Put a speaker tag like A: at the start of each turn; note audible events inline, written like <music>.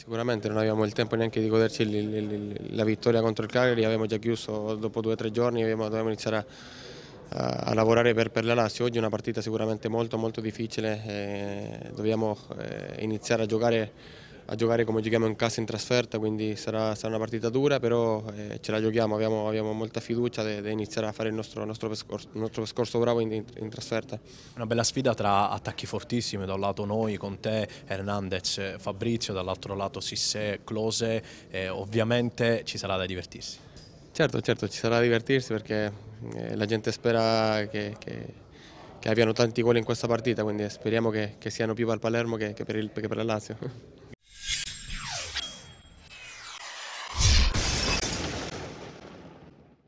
A: Sicuramente non avevamo il tempo neanche di goderci la vittoria contro il Cagliari, avevamo già chiuso dopo due o tre giorni, dovevamo iniziare a, a lavorare per, per, la Lazio. Oggi è una partita sicuramente molto molto difficile, eh, dobbiamo eh, iniziare a giocare a giocare come giochiamo in casa in trasferta, quindi sarà, sarà una partita dura, però eh, ce la giochiamo, abbiamo, abbiamo molta fiducia di iniziare a fare il nostro, nostro, pescorso, il nostro pescorso, bravo in, in, in, trasferta.
B: Una bella sfida tra attacchi fortissimi, da un lato noi con te, Hernandez, Fabrizio, dall'altro lato Sisse, Close, eh, ovviamente ci sarà da divertirsi.
A: Certo, certo, ci sarà da divertirsi perché eh, la gente spera
B: che, che che
A: abbiano tanti gol in questa partita, quindi speriamo che, che siano più per il Palermo che, che, per il, che per la Lazio. <laughs>